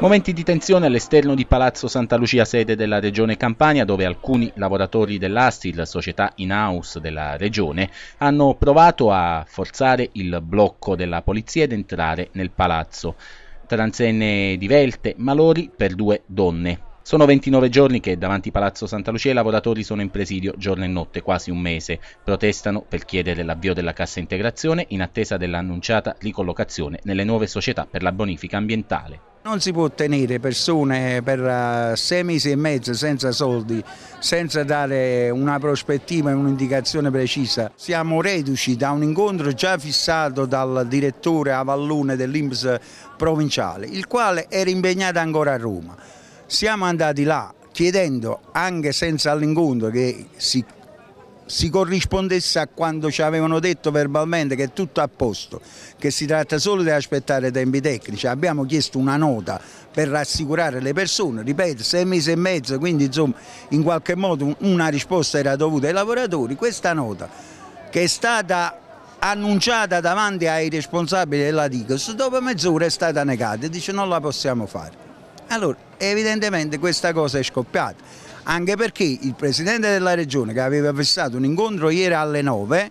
Momenti di tensione all'esterno di Palazzo Santa Lucia, sede della Regione Campania, dove alcuni lavoratori dell'Astil, società in-house della Regione, hanno provato a forzare il blocco della polizia ed entrare nel palazzo. Transenne divelte, malori per due donne. Sono 29 giorni che davanti Palazzo Santa Lucia i lavoratori sono in presidio giorno e notte, quasi un mese. Protestano per chiedere l'avvio della cassa integrazione in attesa dell'annunciata ricollocazione nelle nuove società per la bonifica ambientale. Non si può tenere persone per eh, sei mesi e mezzo senza soldi, senza dare una prospettiva e un'indicazione precisa. Siamo reduci da un incontro già fissato dal direttore Avallone dell'Inps provinciale, il quale era impegnato ancora a Roma. Siamo andati là chiedendo anche senza all'incontro che si, si, corrispondesse a quando ci avevano detto verbalmente che è tutto a posto, che si tratta solo di aspettare tempi tecnici. Abbiamo chiesto una nota per rassicurare le persone, ripeto, sei mesi e mezzo, quindi insomma in qualche modo una risposta era dovuta ai lavoratori. Questa nota che è stata annunciata davanti ai responsabili della Digos, dopo mezz'ora è stata negata e dice non la possiamo fare. Allora, evidentemente questa cosa è scoppiata, anche perché il presidente della regione che aveva fissato un incontro ieri alle 9,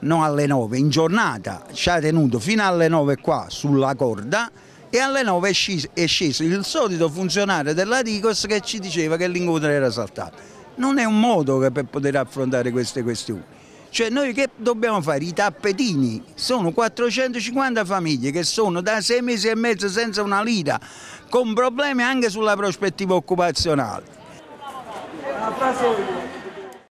non alle 9, in giornata, ci ha tenuto fino alle 9 qua sulla corda, e alle 9 è sceso, è sceso, il solito funzionario della Dicos che ci diceva che l'incontro era saltato. Non è un modo per poter affrontare queste questioni. Cioè noi che dobbiamo fare? I tappetini, sono 450 famiglie che sono da sei mesi e mezzo senza una lira, con problemi anche sulla prospettiva occupazionale.